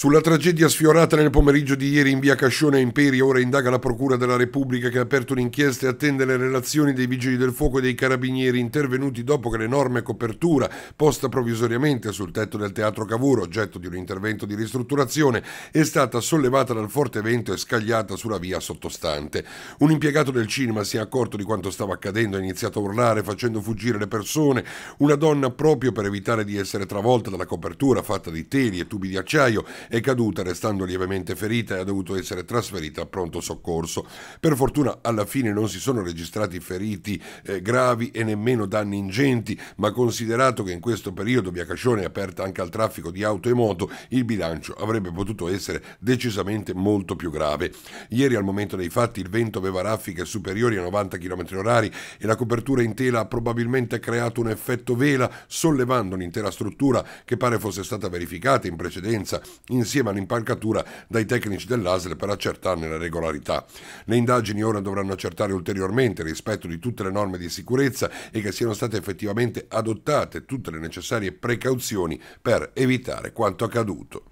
Sulla tragedia sfiorata nel pomeriggio di ieri in via Cascione a Imperi, ora indaga la Procura della Repubblica che ha aperto un'inchiesta e attende le relazioni dei vigili del fuoco e dei carabinieri intervenuti dopo che l'enorme copertura posta provvisoriamente sul tetto del teatro Cavour, oggetto di un intervento di ristrutturazione, è stata sollevata dal forte vento e scagliata sulla via sottostante. Un impiegato del cinema si è accorto di quanto stava accadendo e ha iniziato a urlare facendo fuggire le persone. Una donna, proprio per evitare di essere travolta dalla copertura fatta di teli e tubi di acciaio, è caduta restando lievemente ferita e ha dovuto essere trasferita a pronto soccorso. Per fortuna alla fine non si sono registrati feriti eh, gravi e nemmeno danni ingenti, ma considerato che in questo periodo Via Cascione è aperta anche al traffico di auto e moto, il bilancio avrebbe potuto essere decisamente molto più grave. Ieri al momento dei fatti il vento aveva raffiche superiori a 90 km/h e la copertura in tela ha probabilmente creato un effetto vela sollevando un'intera struttura che pare fosse stata verificata in precedenza insieme all'impalcatura dai tecnici dell'ASL per accertarne la regolarità. Le indagini ora dovranno accertare ulteriormente il rispetto di tutte le norme di sicurezza e che siano state effettivamente adottate tutte le necessarie precauzioni per evitare quanto accaduto.